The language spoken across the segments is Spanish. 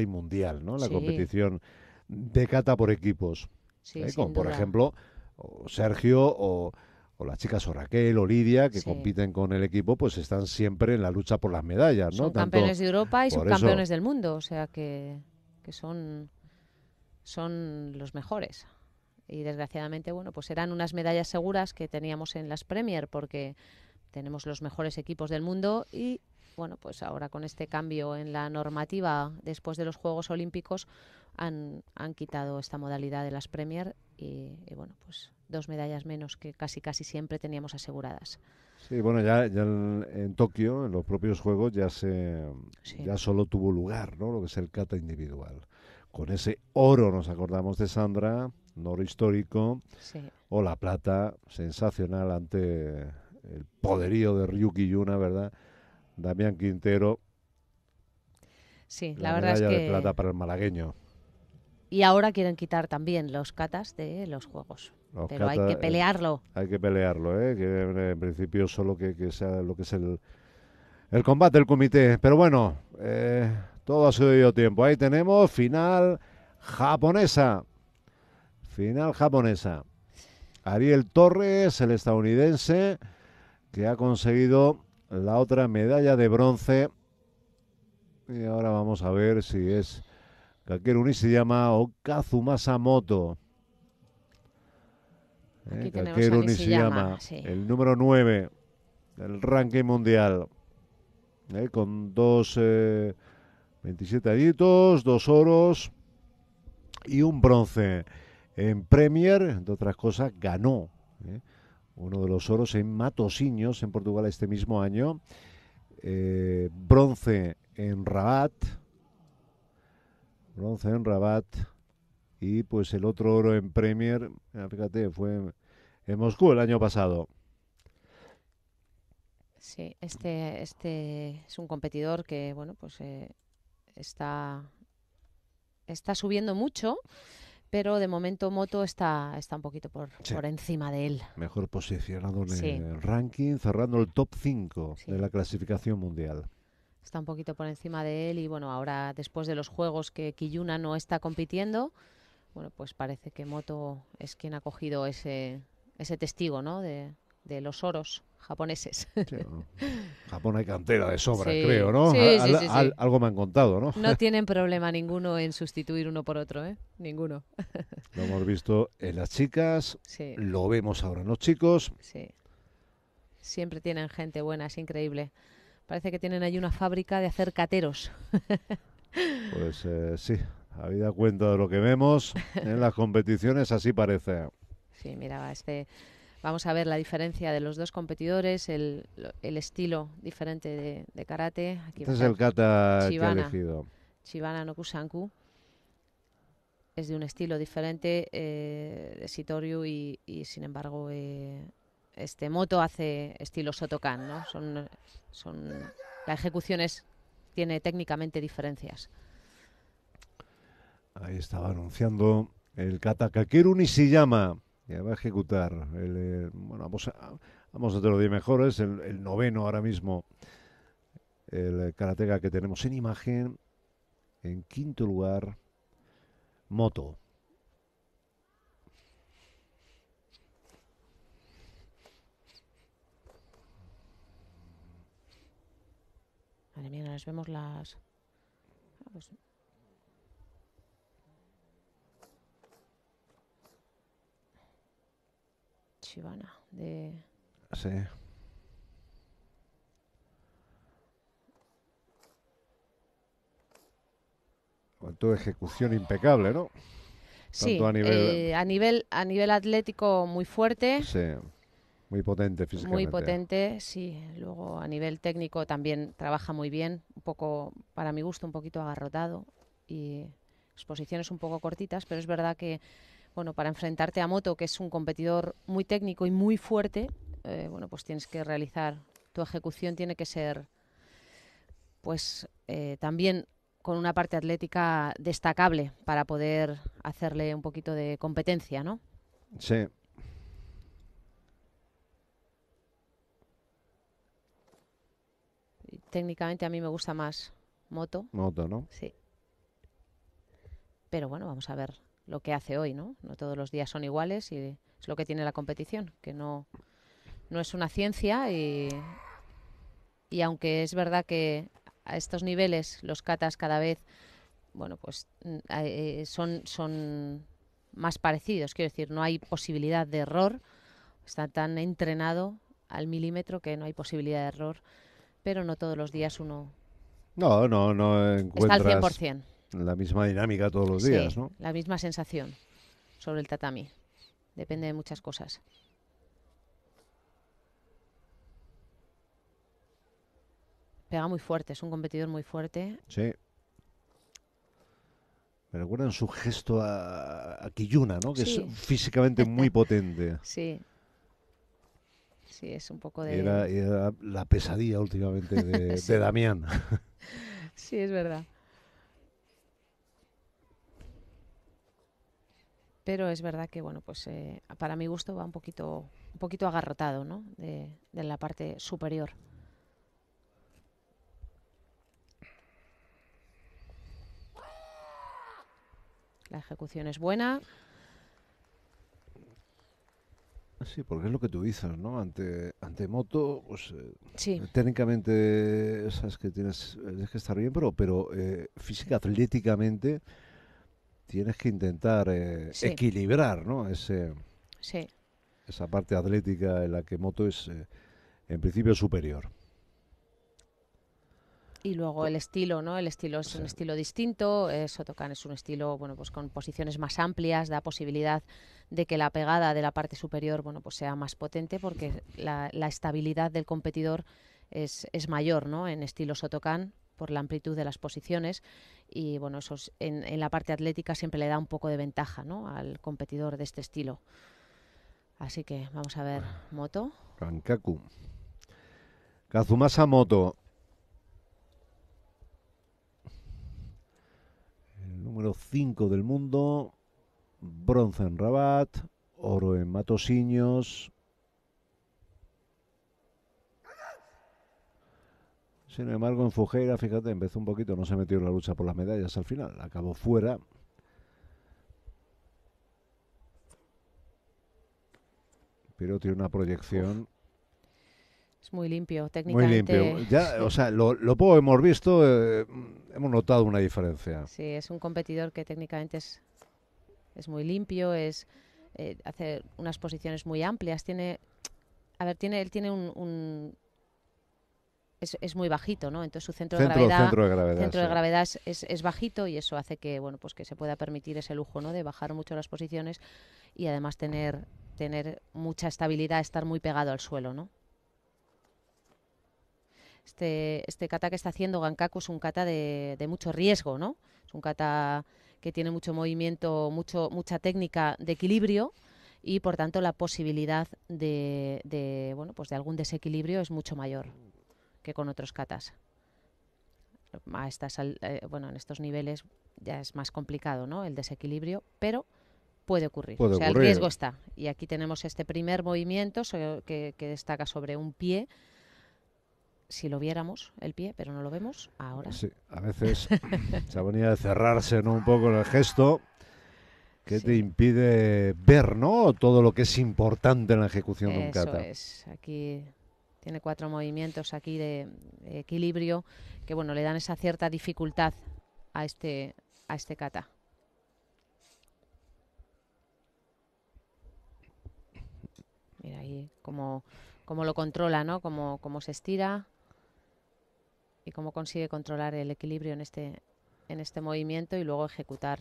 y mundial, ¿no? La competición de cata por equipos. ¿eh? Como por ejemplo Sergio o, o, las chicas o Raquel o Lidia que compiten con el equipo, pues están siempre en la lucha por las medallas, ¿no? Son campeones de Europa y son campeones del mundo, o sea que, que son, son los mejores y desgraciadamente, bueno, pues eran unas medallas seguras que teníamos en las Premier porque tenemos los mejores equipos del mundo y bueno, pues ahora con este cambio en la normativa después de los Juegos Olímpicos han, quitado esta modalidad de las Premier y, bueno, pues dos medallas menos que casi casi siempre teníamos aseguradas. Sí, bueno, ya, en, Tokio, en los propios Juegos, ya, se, ya solo tuvo lugar ¿no? lo que es el kata individual. Con ese oro nos acordamos de Sandra, oro histórico, o la plata sensacional ante el poderío de Ryuki Yuna, ¿verdad? Damián Quintero. Sí, la, verdad es que... de plata para el malagueño. Y ahora quieren quitar también los catas de los juegos. pero hay que pelearlo. hay que pelearlo, ¿eh? que en principio solo que, sea lo que es el, el combate del comité. Pero bueno, eh, todo ha de tiempo. Ahí tenemos final japonesa. Final japonesa. Ariel Torres, el estadounidense, que ha conseguido la otra medalla de bronce. Y ahora vamos a ver si es Kakeru se llama Kazumasa Moto. Eh, se llama sí. el número 9 del ranking mundial. Eh, con dos 27 eh, aditos, dos oros y un bronce. En Premier, entre otras cosas, ganó. Eh, uno de los oros en Matosiños, en Portugal, este mismo año. Eh, bronce en Rabat. Bronce en Rabat. Y pues el otro oro en Premier, ah, fíjate, fue en Moscú el año pasado. Sí, este, este es un competidor que, bueno, pues eh, está, está subiendo mucho pero de momento Moto está, está un poquito por, por encima de él. Mejor posicionado en el ranking, cerrando el top 5 de la clasificación mundial. Está un poquito por encima de él y bueno, ahora después de los juegos que Kiyuna no está compitiendo, bueno, pues parece que Moto es quien ha cogido ese, ese testigo, ¿no? De, de los oros japoneses. Japón hay cantera de sobra, creo, ¿no? Sí, sí, algo me han contado, ¿no? No tienen problema ninguno en sustituir uno por otro, ¿eh? Ninguno. Lo hemos visto en las chicas, lo vemos ahora en los chicos. Sí. Siempre tienen gente buena, es increíble. Parece que tienen ahí una fábrica de hacer cateros. Pues eh, sí, habida cuenta de lo que vemos en las competiciones, así parece. Sí, miraba este Vamos a ver la diferencia de los dos competidores, el, estilo diferente de, karate. este es el kata que ha elegido. Chibana no Kusanku. Es de un estilo diferente eh, de Sitoriu y, sin embargo eh, este moto hace estilo Sotokan, ¿no? Son, la ejecución tiene técnicamente diferencias. Ahí estaba anunciando el kata Kakeru Nishiyama. Ya va a ejecutar. Eh, bueno, vamos a, vamos a de mejor, mejores, el, noveno ahora mismo, el karateka que tenemos en imagen. En quinto lugar, Moto. Madre mía, les vemos las... De... Sí. Con ejecución impecable, ¿no? Sí, a, nivel... Eh, a, nivel... a, nivel, atlético muy fuerte. Sí, muy potente físicamente. Muy potente, sí. Luego a nivel técnico también trabaja muy bien, un poco, para mi gusto, un poquito agarrotado y exposiciones un poco cortitas, pero es verdad que bueno, para enfrentarte a Moto, que es un competidor muy técnico y muy fuerte, eh, bueno, pues tienes que realizar, tu ejecución tiene que ser, pues, eh, también con una parte atlética destacable para poder hacerle un poquito de competencia, ¿no? Sí. técnicamente a mí me gusta más moto. Moto, ¿no? Sí. Pero bueno, vamos a ver lo que hace hoy, ¿no? No todos los días son iguales y es lo que tiene la competición, que no, no es una ciencia y, y aunque es verdad que a estos niveles los catas cada vez bueno, pues mm, eh, son, son más parecidos, quiero decir, no hay posibilidad de error, está tan entrenado al milímetro que no hay posibilidad de error, pero no todos los días uno no, no, no Está al 100% la misma dinámica todos los días, ¿no? La misma sensación sobre el tatami. Depende de muchas cosas. Pega muy fuerte, es un competidor muy fuerte. Sí. Me recuerdan su gesto a, a Kiyuna, ¿no? Que es físicamente muy potente. Sí. Sí, es un poco de... Era, la pesadilla últimamente de Damián. sí, es verdad. pero es verdad que bueno pues eh, para mi gusto va un poquito un poquito agarrotado ¿no? de, de la parte superior la ejecución es buena Sí, porque es lo que tú dices, ¿no? Ante, ante moto, pues, eh, técnicamente sabes que tienes, que estar bien, pero, pero eh, física, atléticamente, tienes que intentar eh, equilibrar Ese, esa parte atlética en la que moto es eh, en principio superior. Y luego el estilo, ¿no? El estilo es un estilo distinto, eh, Sotocan es un estilo, bueno, pues con posiciones más amplias, da posibilidad de que la pegada de la parte superior, bueno, pues sea más potente porque la, estabilidad del competidor es, mayor, ¿no? En estilo Sotokan por la amplitud de las posiciones y bueno, eso en, la parte atlética siempre le da un poco de ventaja al competidor de este estilo. Así que vamos a ver, moto. Kankaku. Kazumasa Moto. El número 5 del mundo. Bronce en Rabat. Oro en Matosiños. Sin embargo, en Fujeira, fíjate, empezó un poquito, no se metió en la lucha por las medallas al final, acabó fuera. Pero tiene una proyección. Es muy limpio técnicamente. Muy limpio. o sea, lo, lo poco hemos visto, eh, hemos notado una diferencia. Sí, es un competidor que técnicamente es, muy limpio, es eh, hace unas posiciones muy amplias, tiene a ver, tiene, él tiene un, es, muy bajito, ¿no? Entonces su centro, de gravedad, centro de gravedad, es, bajito y eso hace que, bueno, pues que se pueda permitir ese lujo, ¿no? De bajar mucho las posiciones y además tener, tener mucha estabilidad, estar muy pegado al suelo, ¿no? Este, este kata que está haciendo Gankaku es un kata de, mucho riesgo, ¿no? Es un kata que tiene mucho movimiento, mucho, mucha técnica de equilibrio y por tanto la posibilidad de, de bueno pues de algún desequilibrio es mucho mayor que con otros catas. A eh, bueno, en estos niveles ya es más complicado ¿no? el desequilibrio, pero puede ocurrir. o sea, el riesgo está. Y aquí tenemos este primer movimiento que, destaca sobre un pie si lo viéramos el pie, pero no lo vemos ahora. Sí, a veces se venía de cerrarse un poco el gesto que te impide ver ¿no? todo lo que es importante en la ejecución de un kata. Es. Aquí tiene cuatro movimientos aquí de, equilibrio que bueno, le dan esa cierta dificultad a este, a este kata. Mira ahí cómo, lo controla, ¿no? Cómo, se estira y cómo consigue controlar el equilibrio en este, en este movimiento y luego ejecutar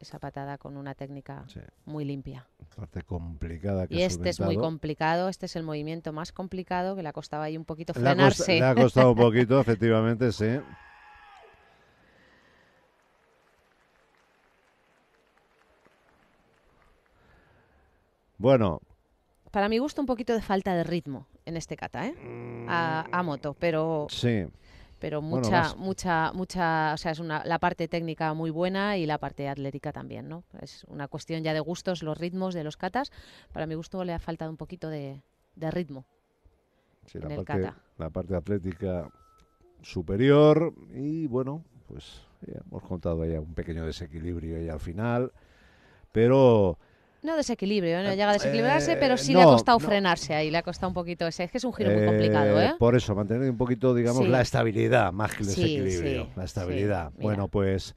esa patada con una técnica muy limpia. Parte complicada que Y este es muy complicado, este es el movimiento más complicado que le ha costado ahí un poquito frenarse. le ha costado un poquito, efectivamente, sí. Bueno. Para mí gusto un poquito de falta de ritmo en este kata, ¿eh? A, a moto, pero... Sí pero mucha, mucha, mucha, o sea, es una, la parte técnica muy buena y la parte atlética también, ¿no? Es una cuestión ya de gustos, los ritmos de los catas. Para mi gusto le ha faltado un poquito de, de ritmo en la el parte, La parte atlética superior y bueno, pues hemos contado ya un pequeño desequilibrio ya al final, pero no desequilibrio, no llega a eh, desequilibrarse, pero sí le ha costado frenarse ahí, le ha costado un poquito ese. Es que es un giro muy complicado, ¿eh? ¿eh? Por eso, mantener un poquito, digamos, la estabilidad, más que el desequilibrio. la estabilidad. bueno, pues.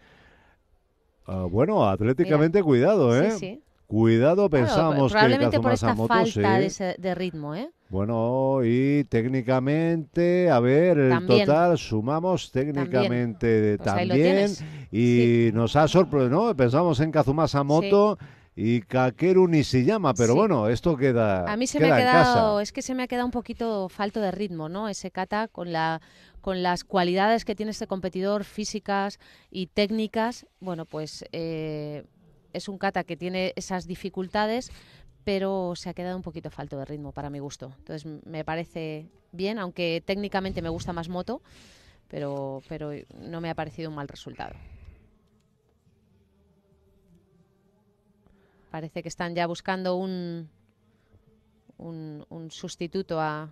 Ah, bueno, atléticamente, cuidado, ¿eh? Sí, sí. Cuidado, pensamos claro, probablemente por esta falta de, ritmo, ¿eh? Bueno, y técnicamente, a ver, el total sumamos técnicamente también, pues y nos ha sorprendido, ¿no? Pensamos en Kazumasa Moto y se llama, pero bueno, esto queda. A mí se me ha quedado, es que se me ha quedado un poquito falto de ritmo, ¿no? Ese kata con la con las cualidades que tiene este competidor físicas y técnicas, bueno, pues eh, es un kata que tiene esas dificultades, pero se ha quedado un poquito falto de ritmo para mi gusto. Entonces me parece bien, aunque técnicamente me gusta más moto, pero, pero no me ha parecido un mal resultado. Parece que están ya buscando un, un, un sustituto a,